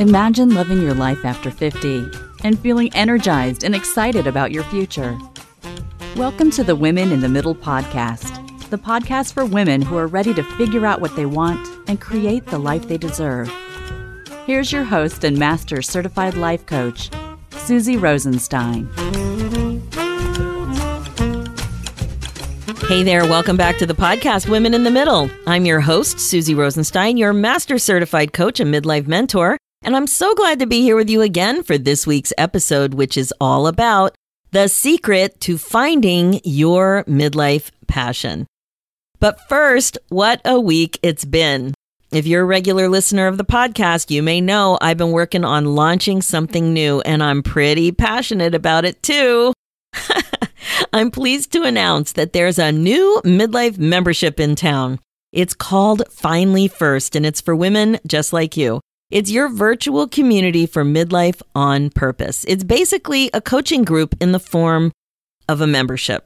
Imagine living your life after 50 and feeling energized and excited about your future. Welcome to the Women in the Middle podcast, the podcast for women who are ready to figure out what they want and create the life they deserve. Here's your host and master certified life coach, Susie Rosenstein. Hey there, welcome back to the podcast Women in the Middle. I'm your host, Susie Rosenstein, your master certified coach and midlife mentor. And I'm so glad to be here with you again for this week's episode, which is all about the secret to finding your midlife passion. But first, what a week it's been. If you're a regular listener of the podcast, you may know I've been working on launching something new, and I'm pretty passionate about it too. I'm pleased to announce that there's a new midlife membership in town. It's called Finally First, and it's for women just like you. It's your virtual community for midlife on purpose. It's basically a coaching group in the form of a membership.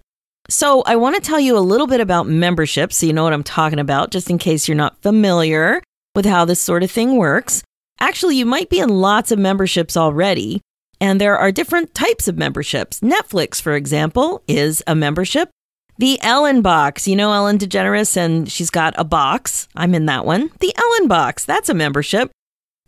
So, I want to tell you a little bit about membership so you know what I'm talking about, just in case you're not familiar with how this sort of thing works. Actually, you might be in lots of memberships already, and there are different types of memberships. Netflix, for example, is a membership. The Ellen Box, you know Ellen DeGeneres, and she's got a box. I'm in that one. The Ellen Box, that's a membership.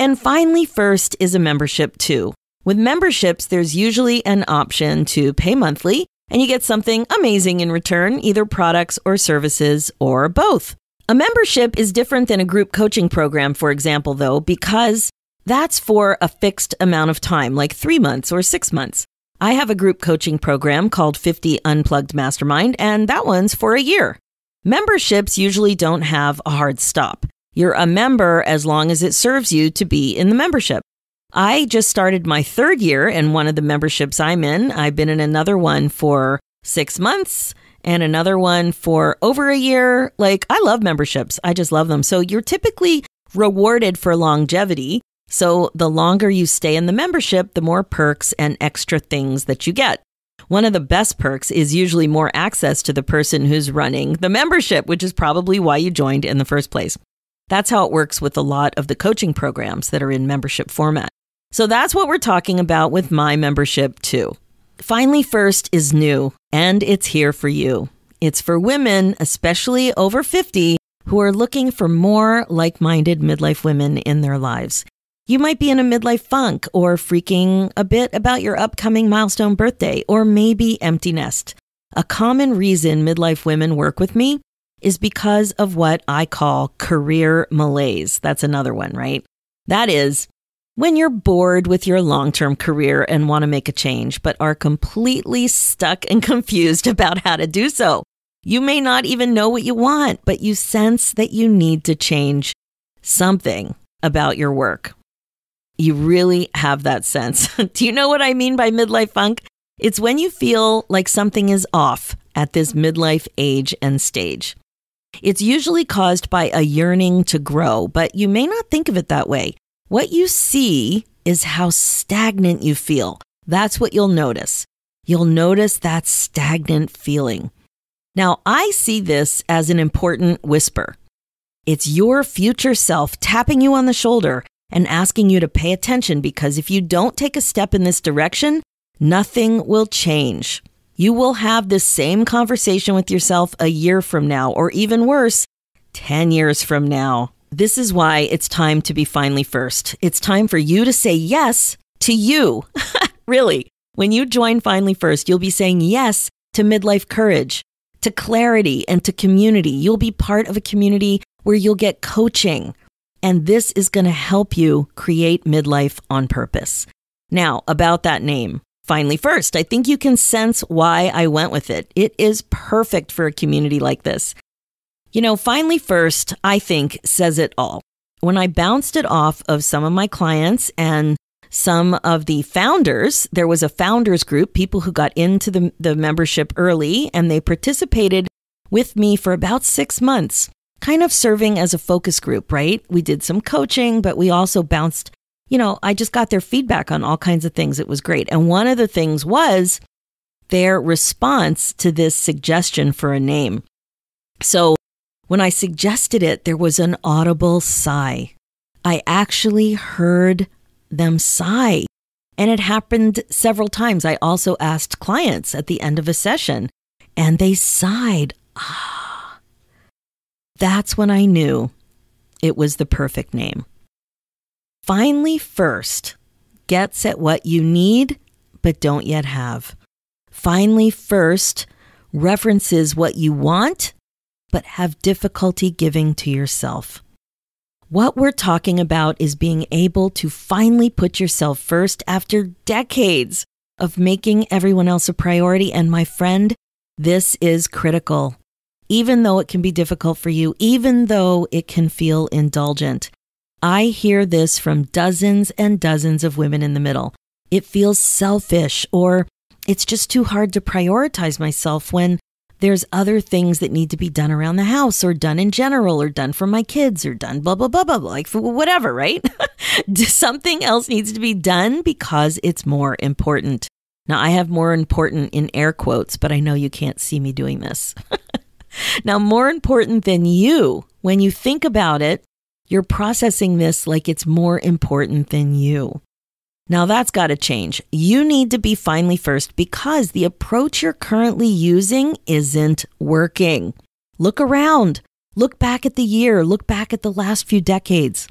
And finally, first is a membership too. With memberships, there's usually an option to pay monthly and you get something amazing in return, either products or services or both. A membership is different than a group coaching program, for example, though, because that's for a fixed amount of time, like three months or six months. I have a group coaching program called 50 Unplugged Mastermind, and that one's for a year. Memberships usually don't have a hard stop. You're a member as long as it serves you to be in the membership. I just started my third year in one of the memberships I'm in. I've been in another one for six months and another one for over a year. Like, I love memberships, I just love them. So, you're typically rewarded for longevity. So, the longer you stay in the membership, the more perks and extra things that you get. One of the best perks is usually more access to the person who's running the membership, which is probably why you joined in the first place. That's how it works with a lot of the coaching programs that are in membership format. So that's what we're talking about with my membership too. Finally First is new and it's here for you. It's for women, especially over 50, who are looking for more like minded midlife women in their lives. You might be in a midlife funk or freaking a bit about your upcoming milestone birthday or maybe empty nest. A common reason midlife women work with me is because of what I call career malaise. That's another one, right? That is, when you're bored with your long term career and want to make a change, but are completely stuck and confused about how to do so. You may not even know what you want, but you sense that you need to change something about your work. You really have that sense. do you know what I mean by midlife funk? It's when you feel like something is off at this midlife age and stage. It's usually caused by a yearning to grow, but you may not think of it that way. What you see is how stagnant you feel. That's what you'll notice. You'll notice that stagnant feeling. Now, I see this as an important whisper. It's your future self tapping you on the shoulder and asking you to pay attention because if you don't take a step in this direction, nothing will change you will have the same conversation with yourself a year from now, or even worse, 10 years from now. This is why it's time to be finally first. It's time for you to say yes to you. really, when you join Finally First, you'll be saying yes to midlife courage, to clarity, and to community. You'll be part of a community where you'll get coaching. And this is going to help you create midlife on purpose. Now, about that name. Finally, first, I think you can sense why I went with it. It is perfect for a community like this. You know, finally, first, I think says it all. When I bounced it off of some of my clients and some of the founders, there was a founders group, people who got into the, the membership early, and they participated with me for about six months, kind of serving as a focus group, right? We did some coaching, but we also bounced you know, I just got their feedback on all kinds of things. It was great. And one of the things was their response to this suggestion for a name. So when I suggested it, there was an audible sigh. I actually heard them sigh. And it happened several times. I also asked clients at the end of a session, and they sighed. Ah. That's when I knew it was the perfect name finally first gets at what you need but don't yet have. Finally first references what you want but have difficulty giving to yourself. What we're talking about is being able to finally put yourself first after decades of making everyone else a priority. And my friend, this is critical. Even though it can be difficult for you, even though it can feel indulgent, I hear this from dozens and dozens of women in the middle. It feels selfish, or it's just too hard to prioritize myself when there's other things that need to be done around the house, or done in general, or done for my kids, or done blah, blah, blah, blah, blah like whatever, right? Something else needs to be done because it's more important. Now, I have more important in air quotes, but I know you can't see me doing this. now, more important than you, when you think about it, you're processing this like it's more important than you. Now that's got to change. You need to be finally first because the approach you're currently using isn't working. Look around. Look back at the year. Look back at the last few decades.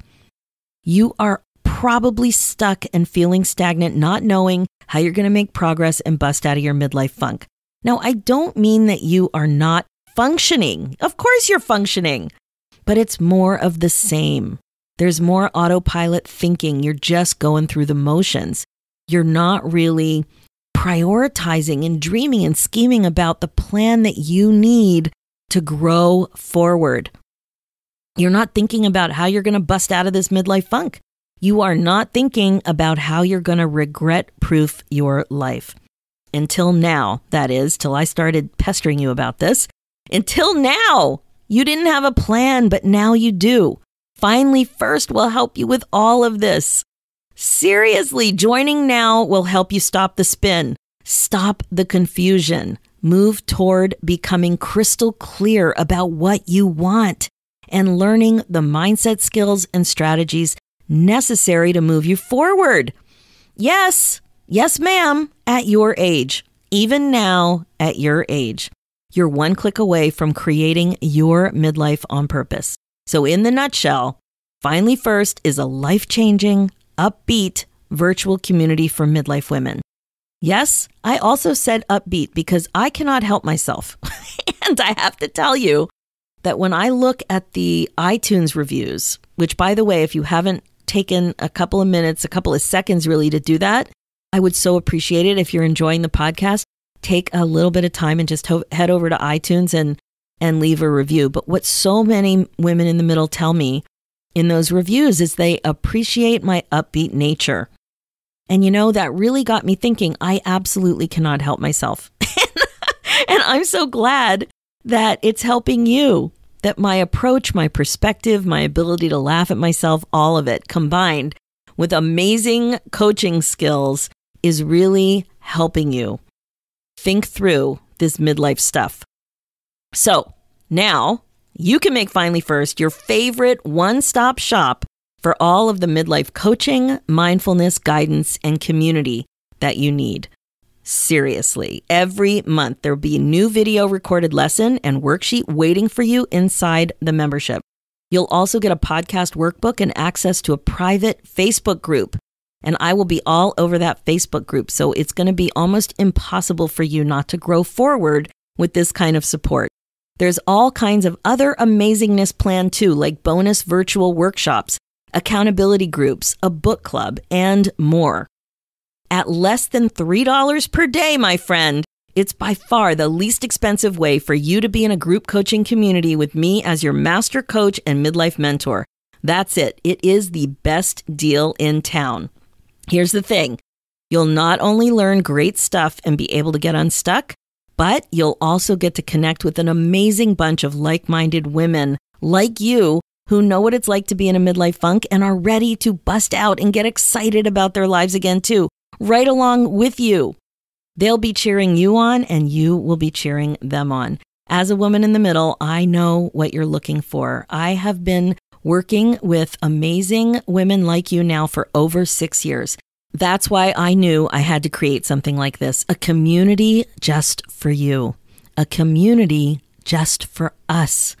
You are probably stuck and feeling stagnant, not knowing how you're going to make progress and bust out of your midlife funk. Now, I don't mean that you are not functioning. Of course, you're functioning but it's more of the same. There's more autopilot thinking. You're just going through the motions. You're not really prioritizing and dreaming and scheming about the plan that you need to grow forward. You're not thinking about how you're going to bust out of this midlife funk. You are not thinking about how you're going to regret proof your life. Until now, that is, till I started pestering you about this. Until now, you didn't have a plan, but now you do. Finally First will help you with all of this. Seriously, joining now will help you stop the spin, stop the confusion, move toward becoming crystal clear about what you want, and learning the mindset skills and strategies necessary to move you forward. Yes, yes, ma'am, at your age, even now at your age. You're one click away from creating your midlife on purpose. So, in the nutshell, Finally First is a life changing, upbeat virtual community for midlife women. Yes, I also said upbeat because I cannot help myself. and I have to tell you that when I look at the iTunes reviews, which, by the way, if you haven't taken a couple of minutes, a couple of seconds really to do that, I would so appreciate it if you're enjoying the podcast take a little bit of time and just head over to iTunes and and leave a review. But what so many women in the middle tell me in those reviews is they appreciate my upbeat nature. And you know, that really got me thinking, I absolutely cannot help myself. and I'm so glad that it's helping you, that my approach, my perspective, my ability to laugh at myself, all of it combined with amazing coaching skills is really helping you think through this midlife stuff. So now you can make Finally First your favorite one stop shop for all of the midlife coaching, mindfulness, guidance, and community that you need. Seriously, every month there'll be a new video recorded lesson and worksheet waiting for you inside the membership. You'll also get a podcast workbook and access to a private Facebook group and I will be all over that Facebook group. So it's going to be almost impossible for you not to grow forward with this kind of support. There's all kinds of other amazingness planned too, like bonus virtual workshops, accountability groups, a book club, and more. At less than $3 per day, my friend, it's by far the least expensive way for you to be in a group coaching community with me as your master coach and midlife mentor. That's it. It is the best deal in town. Here's the thing you'll not only learn great stuff and be able to get unstuck, but you'll also get to connect with an amazing bunch of like minded women like you who know what it's like to be in a midlife funk and are ready to bust out and get excited about their lives again, too, right along with you. They'll be cheering you on and you will be cheering them on. As a woman in the middle, I know what you're looking for. I have been working with amazing women like you now for over six years. That's why I knew I had to create something like this a community just for you, a community just for us.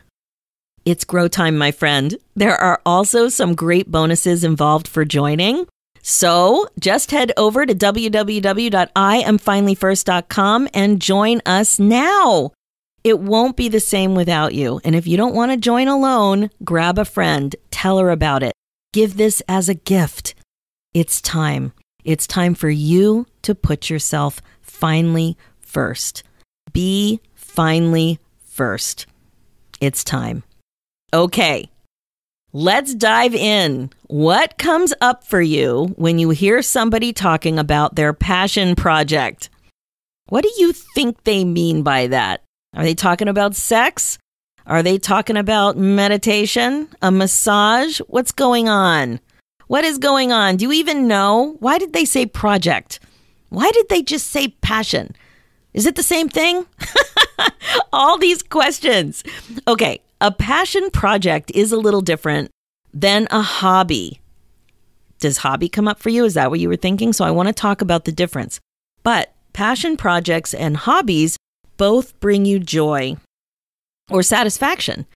It's grow time, my friend. There are also some great bonuses involved for joining. So just head over to www.iamfinallyfirst.com and join us now. It won't be the same without you. And if you don't want to join alone, grab a friend, tell her about it. Give this as a gift. It's time. It's time for you to put yourself finally first. Be finally first. It's time. Okay, let's dive in. What comes up for you when you hear somebody talking about their passion project? What do you think they mean by that? Are they talking about sex? Are they talking about meditation? A massage? What's going on? What is going on? Do you even know? Why did they say project? Why did they just say passion? Is it the same thing? All these questions. Okay, a passion project is a little different than a hobby. Does hobby come up for you? Is that what you were thinking? So I want to talk about the difference. But passion projects and hobbies both bring you joy or satisfaction,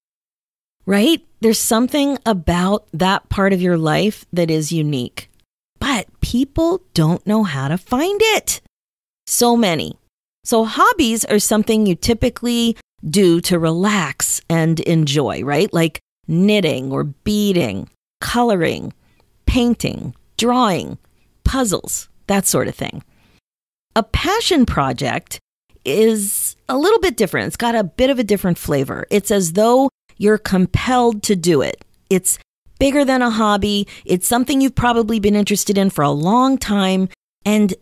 right? There's something about that part of your life that is unique, but people don't know how to find it. So many. So, hobbies are something you typically do to relax and enjoy, right? Like knitting or beading, coloring, painting, drawing, puzzles, that sort of thing. A passion project is a little bit different. It's got a bit of a different flavor. It's as though you're compelled to do it. It's bigger than a hobby. It's something you've probably been interested in for a long time. And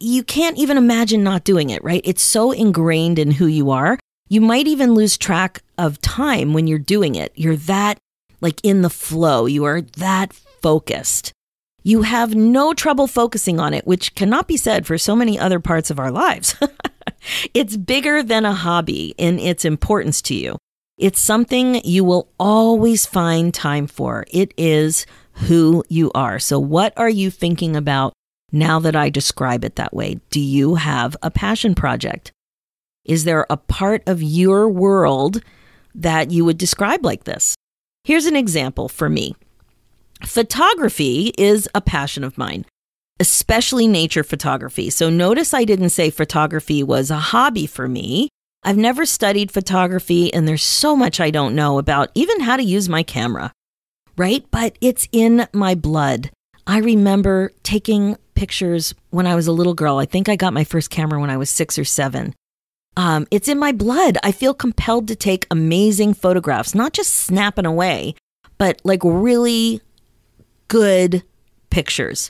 you can't even imagine not doing it, right? It's so ingrained in who you are. You might even lose track of time when you're doing it. You're that like in the flow, you are that focused. You have no trouble focusing on it, which cannot be said for so many other parts of our lives. It's bigger than a hobby in its importance to you. It's something you will always find time for. It is who you are. So, what are you thinking about now that I describe it that way? Do you have a passion project? Is there a part of your world that you would describe like this? Here's an example for me photography is a passion of mine especially nature photography. So notice I didn't say photography was a hobby for me. I've never studied photography, and there's so much I don't know about even how to use my camera, right? But it's in my blood. I remember taking pictures when I was a little girl. I think I got my first camera when I was six or seven. Um, it's in my blood. I feel compelled to take amazing photographs, not just snapping away, but like really good pictures.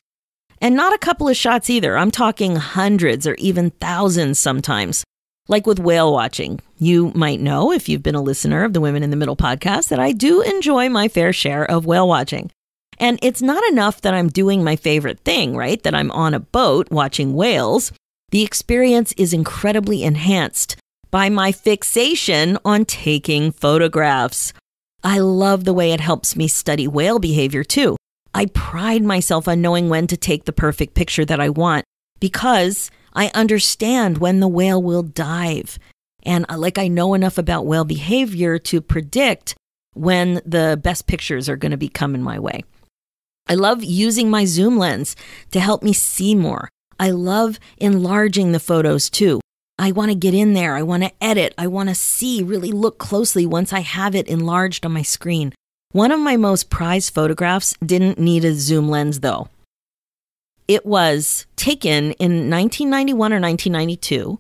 And not a couple of shots either. I'm talking hundreds or even thousands sometimes. Like with whale watching, you might know if you've been a listener of the Women in the Middle podcast that I do enjoy my fair share of whale watching. And it's not enough that I'm doing my favorite thing, right? That I'm on a boat watching whales. The experience is incredibly enhanced by my fixation on taking photographs. I love the way it helps me study whale behavior too. I pride myself on knowing when to take the perfect picture that I want because I understand when the whale will dive. And uh, like I know enough about whale behavior to predict when the best pictures are going to be coming my way. I love using my zoom lens to help me see more. I love enlarging the photos too. I want to get in there. I want to edit. I want to see, really look closely once I have it enlarged on my screen. One of my most prized photographs didn't need a zoom lens, though. It was taken in 1991 or 1992.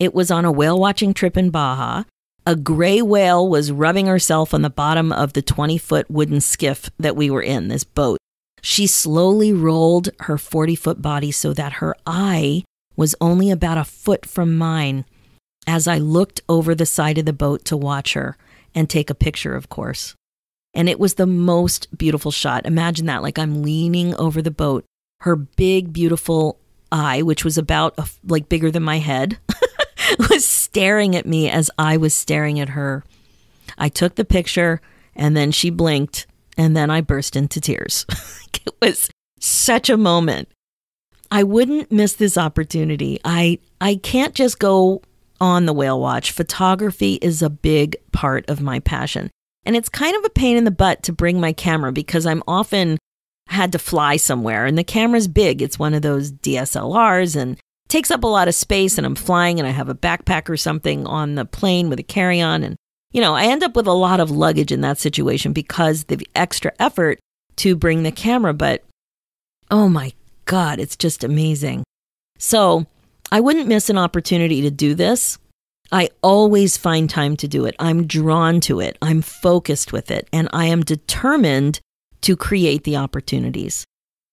It was on a whale watching trip in Baja. A gray whale was rubbing herself on the bottom of the 20 foot wooden skiff that we were in, this boat. She slowly rolled her 40 foot body so that her eye was only about a foot from mine as I looked over the side of the boat to watch her and take a picture, of course. And it was the most beautiful shot. Imagine that. Like I'm leaning over the boat, her big, beautiful eye, which was about a, like bigger than my head, was staring at me as I was staring at her. I took the picture and then she blinked and then I burst into tears. it was such a moment. I wouldn't miss this opportunity. I I can't just go on the whale watch. Photography is a big part of my passion. And it's kind of a pain in the butt to bring my camera because I'm often had to fly somewhere and the camera's big. It's one of those DSLRs and takes up a lot of space and I'm flying and I have a backpack or something on the plane with a carry-on and you know, I end up with a lot of luggage in that situation because the extra effort to bring the camera, but oh my god, it's just amazing. So, I wouldn't miss an opportunity to do this. I always find time to do it. I'm drawn to it. I'm focused with it. And I am determined to create the opportunities.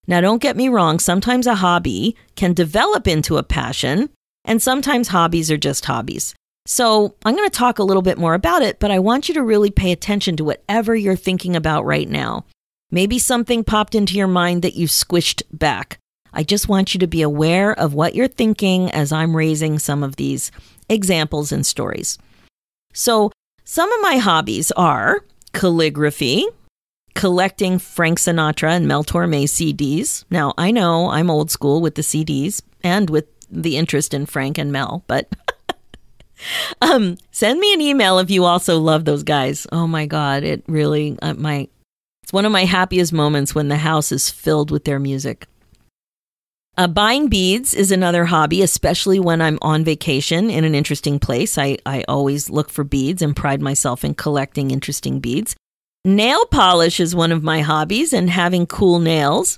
Now, don't get me wrong. Sometimes a hobby can develop into a passion, and sometimes hobbies are just hobbies. So I'm going to talk a little bit more about it, but I want you to really pay attention to whatever you're thinking about right now. Maybe something popped into your mind that you squished back. I just want you to be aware of what you're thinking as I'm raising some of these examples and stories. So, some of my hobbies are calligraphy, collecting Frank Sinatra and Mel Torme CDs. Now, I know I'm old school with the CDs and with the interest in Frank and Mel, but um, send me an email if you also love those guys. Oh my God, it really uh, my it's one of my happiest moments when the house is filled with their music. Uh, buying beads is another hobby, especially when I'm on vacation in an interesting place. I, I always look for beads and pride myself in collecting interesting beads. Nail polish is one of my hobbies and having cool nails.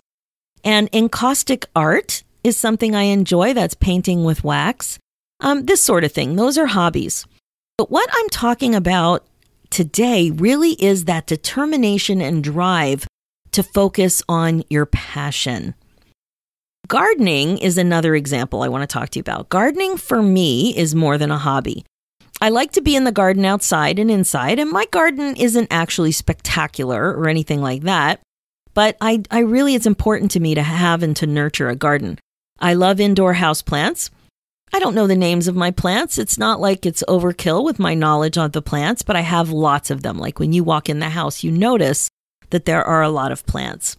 And encaustic art is something I enjoy. That's painting with wax, um, this sort of thing. Those are hobbies. But what I'm talking about today really is that determination and drive to focus on your passion. Gardening is another example I want to talk to you about. Gardening for me is more than a hobby. I like to be in the garden outside and inside, and my garden isn't actually spectacular or anything like that, but I, I really, it's important to me to have and to nurture a garden. I love indoor house plants. I don't know the names of my plants. It's not like it's overkill with my knowledge of the plants, but I have lots of them. Like when you walk in the house, you notice that there are a lot of plants.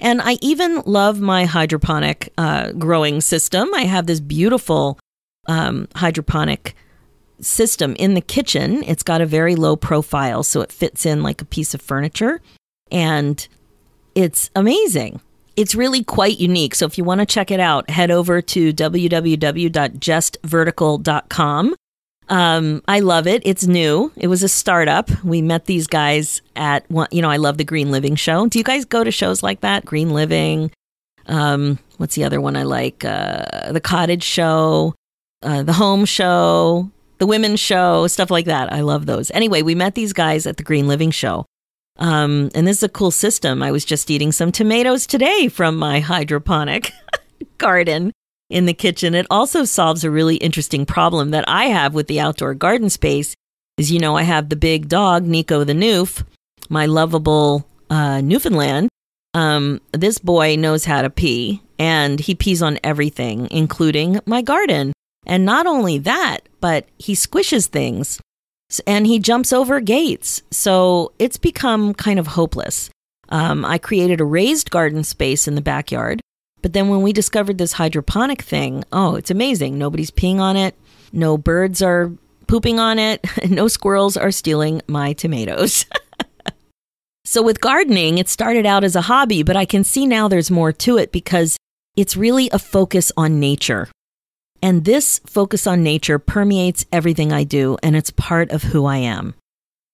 And I even love my hydroponic uh, growing system. I have this beautiful um, hydroponic system in the kitchen. It's got a very low profile, so it fits in like a piece of furniture. And it's amazing. It's really quite unique. So if you want to check it out, head over to www.justvertical.com um, I love it. It's new. It was a startup. We met these guys at one. You know, I love the Green Living show. Do you guys go to shows like that? Green Living. Um, what's the other one I like? Uh, the Cottage Show, uh, the Home Show, the Women's Show, stuff like that. I love those. Anyway, we met these guys at the Green Living show. Um, and this is a cool system. I was just eating some tomatoes today from my hydroponic garden in the kitchen. It also solves a really interesting problem that I have with the outdoor garden space is, you know, I have the big dog, Nico the Noof, my lovable uh, Newfoundland. Um, this boy knows how to pee and he pees on everything, including my garden. And not only that, but he squishes things and he jumps over gates. So it's become kind of hopeless. Um, I created a raised garden space in the backyard but then when we discovered this hydroponic thing, oh, it's amazing. Nobody's peeing on it. No birds are pooping on it. no squirrels are stealing my tomatoes. so with gardening, it started out as a hobby, but I can see now there's more to it because it's really a focus on nature. And this focus on nature permeates everything I do, and it's part of who I am.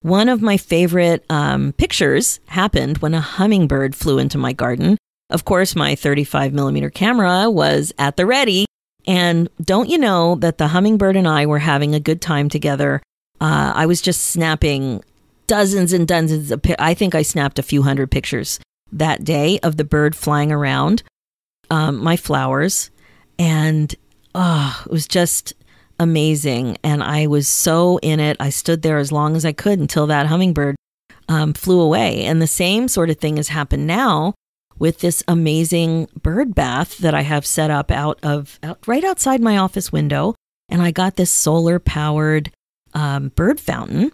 One of my favorite um, pictures happened when a hummingbird flew into my garden. Of course, my 35 millimeter camera was at the ready. And don't you know that the hummingbird and I were having a good time together? Uh, I was just snapping dozens and dozens of. I think I snapped a few hundred pictures that day of the bird flying around um, my flowers, and oh, it was just amazing. And I was so in it. I stood there as long as I could until that hummingbird um, flew away. And the same sort of thing has happened now with this amazing bird bath that I have set up out of out, right outside my office window. And I got this solar powered um, bird fountain,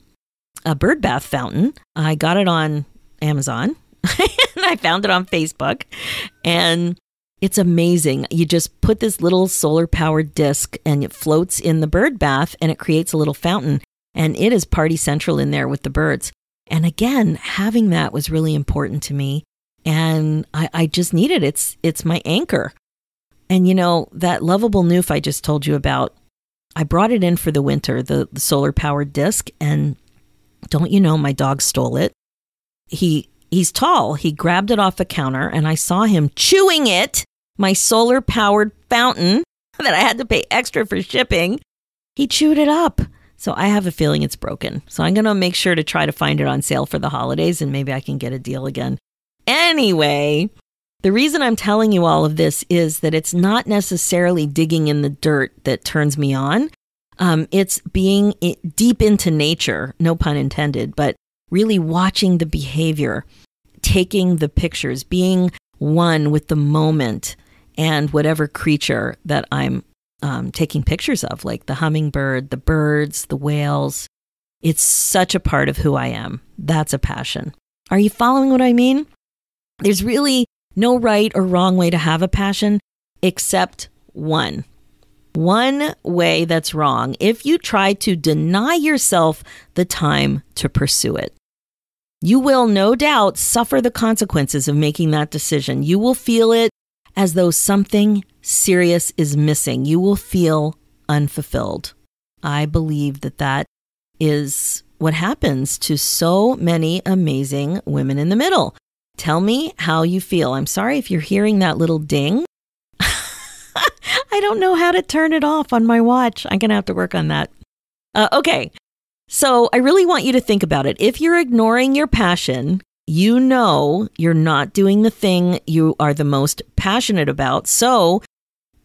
a bird bath fountain. I got it on Amazon and I found it on Facebook. And it's amazing. You just put this little solar powered disc and it floats in the bird bath and it creates a little fountain. And it is party central in there with the birds. And again, having that was really important to me and I, I just need it. It's it's my anchor. And you know, that lovable noof I just told you about, I brought it in for the winter, the, the solar powered disc, and don't you know my dog stole it. He he's tall. He grabbed it off the counter and I saw him chewing it, my solar powered fountain that I had to pay extra for shipping. He chewed it up. So I have a feeling it's broken. So I'm going to make sure to try to find it on sale for the holidays and maybe I can get a deal again. Anyway, the reason I'm telling you all of this is that it's not necessarily digging in the dirt that turns me on. Um, it's being deep into nature, no pun intended, but really watching the behavior, taking the pictures, being one with the moment and whatever creature that I'm um, taking pictures of, like the hummingbird, the birds, the whales. It's such a part of who I am. That's a passion. Are you following what I mean? There's really no right or wrong way to have a passion except one. One way that's wrong if you try to deny yourself the time to pursue it. You will no doubt suffer the consequences of making that decision. You will feel it as though something serious is missing. You will feel unfulfilled. I believe that that is what happens to so many amazing women in the middle. Tell me how you feel. I'm sorry if you're hearing that little ding. I don't know how to turn it off on my watch. I'm going to have to work on that. Uh, okay. So I really want you to think about it. If you're ignoring your passion, you know you're not doing the thing you are the most passionate about. So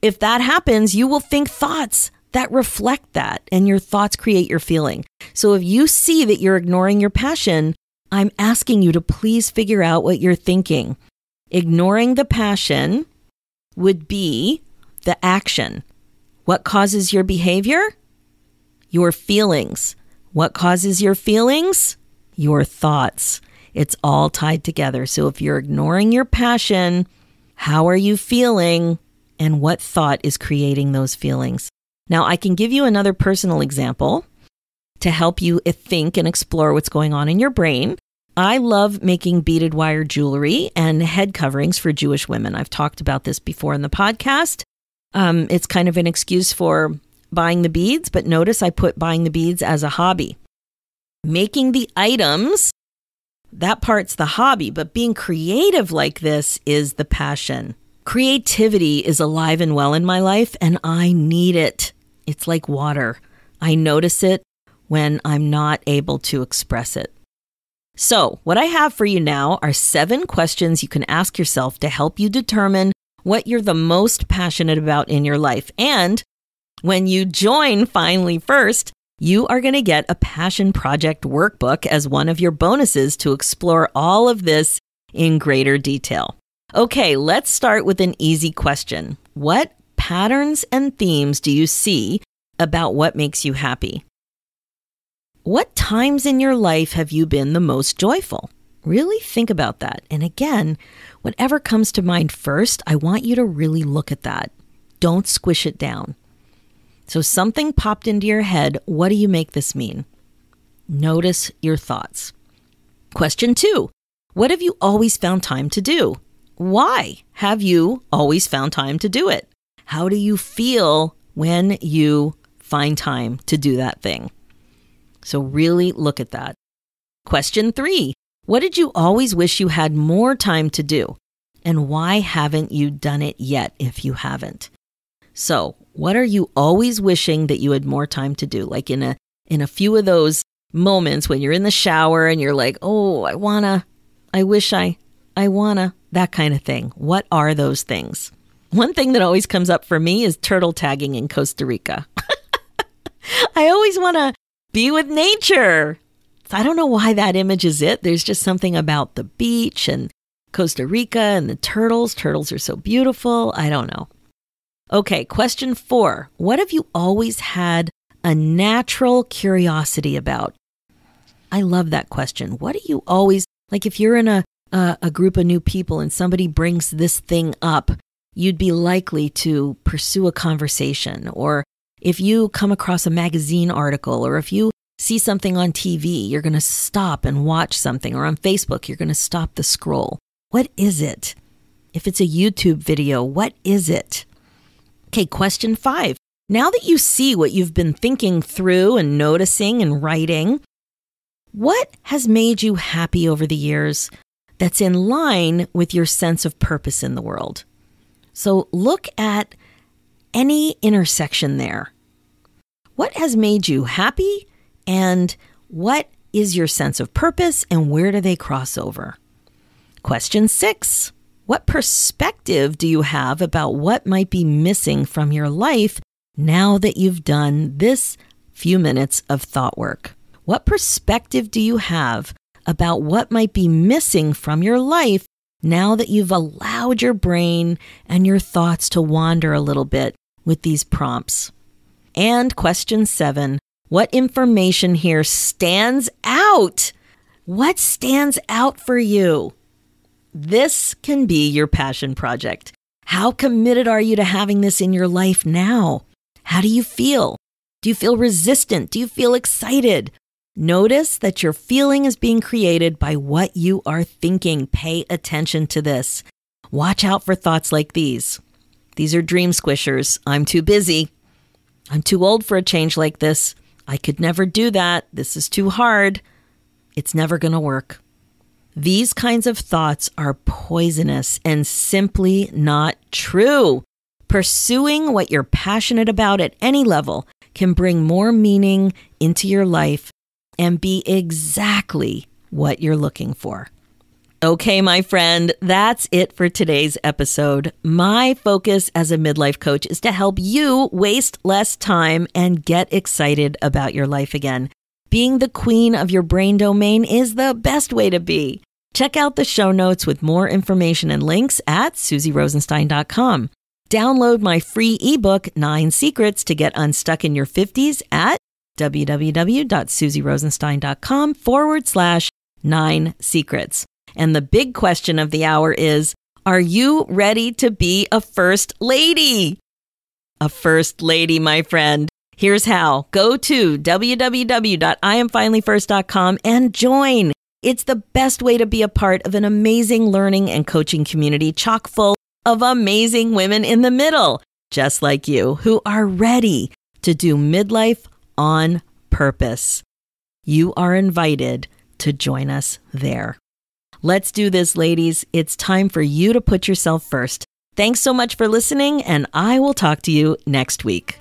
if that happens, you will think thoughts that reflect that, and your thoughts create your feeling. So if you see that you're ignoring your passion, I'm asking you to please figure out what you're thinking. Ignoring the passion would be the action. What causes your behavior? Your feelings. What causes your feelings? Your thoughts. It's all tied together. So if you're ignoring your passion, how are you feeling? And what thought is creating those feelings? Now, I can give you another personal example to help you think and explore what's going on in your brain. I love making beaded wire jewelry and head coverings for Jewish women. I've talked about this before in the podcast. Um, it's kind of an excuse for buying the beads, but notice I put buying the beads as a hobby. Making the items, that part's the hobby, but being creative like this is the passion. Creativity is alive and well in my life, and I need it. It's like water. I notice it, when I'm not able to express it. So, what I have for you now are seven questions you can ask yourself to help you determine what you're the most passionate about in your life. And when you join Finally First, you are going to get a passion project workbook as one of your bonuses to explore all of this in greater detail. Okay, let's start with an easy question. What patterns and themes do you see about what makes you happy? What times in your life have you been the most joyful? Really think about that. And again, whatever comes to mind first, I want you to really look at that. Don't squish it down. So something popped into your head. What do you make this mean? Notice your thoughts. Question two What have you always found time to do? Why have you always found time to do it? How do you feel when you find time to do that thing? So really look at that. Question three What did you always wish you had more time to do? And why haven't you done it yet if you haven't? So, what are you always wishing that you had more time to do? Like in a in a few of those moments when you're in the shower and you're like, "Oh, I wanna, I wish I, I wanna," that kind of thing. What are those things? One thing that always comes up for me is turtle tagging in Costa Rica. I always want to be with nature. So I don't know why that image is it. There's just something about the beach and Costa Rica and the turtles. Turtles are so beautiful. I don't know. Okay, question four. What have you always had a natural curiosity about? I love that question. What do you always like if you're in a, a, a group of new people and somebody brings this thing up, you'd be likely to pursue a conversation or if you come across a magazine article or if you see something on TV, you're going to stop and watch something, or on Facebook, you're going to stop the scroll. What is it? If it's a YouTube video, what is it? Okay, question five. Now that you see what you've been thinking through and noticing and writing, what has made you happy over the years that's in line with your sense of purpose in the world? So look at any intersection there. What has made you happy and what is your sense of purpose and where do they cross over? Question six What perspective do you have about what might be missing from your life now that you've done this few minutes of thought work? What perspective do you have about what might be missing from your life now that you've allowed your brain and your thoughts to wander a little bit with these prompts. And question seven what information here stands out? What stands out for you? This can be your passion project. How committed are you to having this in your life now? How do you feel? Do you feel resistant? Do you feel excited? Notice that your feeling is being created by what you are thinking. Pay attention to this. Watch out for thoughts like these. These are dream squishers. I'm too busy. I'm too old for a change like this. I could never do that. This is too hard. It's never going to work. These kinds of thoughts are poisonous and simply not true. Pursuing what you're passionate about at any level can bring more meaning into your life and be exactly what you're looking for. Okay, my friend, that's it for today's episode. My focus as a midlife coach is to help you waste less time and get excited about your life again. Being the queen of your brain domain is the best way to be. Check out the show notes with more information and links at suzyrosenstein.com. Download my free ebook, Nine Secrets to Get Unstuck in Your 50s at www.susierosenstein.com forward slash nine secrets. And the big question of the hour is Are you ready to be a first lady? A first lady, my friend. Here's how go to www.iamfinallyfirst.com and join. It's the best way to be a part of an amazing learning and coaching community chock full of amazing women in the middle, just like you, who are ready to do midlife on purpose. You are invited to join us there. Let's do this, ladies. It's time for you to put yourself first. Thanks so much for listening, and I will talk to you next week.